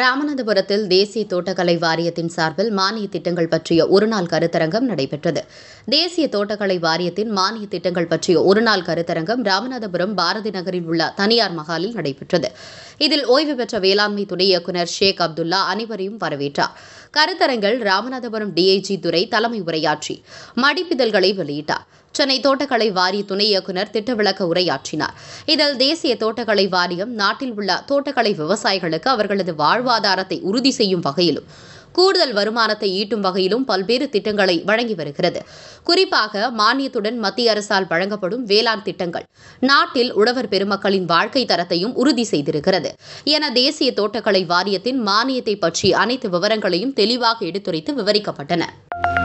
ராமநாதபுரத்தில் தேசிய தோட்டக்கலை வாரியத்தின் சார்பில் மானிய திட்டங்கள் பற்றிய ஒருநாள் கருத்தரங்கம் நடைபெற்றது தேசிய தோட்டக்கலை வாரியத்தின் மானிய திட்டங்கள் பற்றிய ஒருநாள் கருத்தரங்கம் ராமநாதபுரம் பாரதி நகரில் உள்ள தனியார் மகாலில் நடைபெற்றது இதில் ஓய்வு பெற்ற வேளாண்மை துணை இயக்குநர் ஷேக் அப்துல்லா அனைவரையும் வரவேற்றார் கருத்தரங்கில் ராமநாதபுரம் டிஐஜி துறை தலைமை உரையாற்றி மடிப்பிதழ்களை வெளியிட்டார் சென்னை தோட்டக்கலை வாரிய துணை இயக்குநர் திட்டவிளக்க உரையாற்றினார் இதில் தேசிய தோட்டக்கலை வாரியம் நாட்டில் உள்ள தோட்டக்கலை விவசாயிகளுக்கு அவர்களது வாழ்வாதாரத்தை உறுதி செய்யும் வகையிலும் கூடுதல் வருமானத்தை ஈட்டும் வகையிலும் பல்வேறு திட்டங்களை வழங்கி வருகிறது குறிப்பாக மானியத்துடன் மத்திய அரசால் வழங்கப்படும் வேளாண் திட்டங்கள் நாட்டில் உழவர் பெருமக்களின் வாழ்க்கை தரத்தையும் உறுதி செய்திருக்கிறது என தேசிய தோட்டக்கலை வாரியத்தின் மானியத்தை பற்றி அனைத்து விவரங்களையும் தெளிவாக எடுத்துரைத்து விவரிக்கப்பட்டன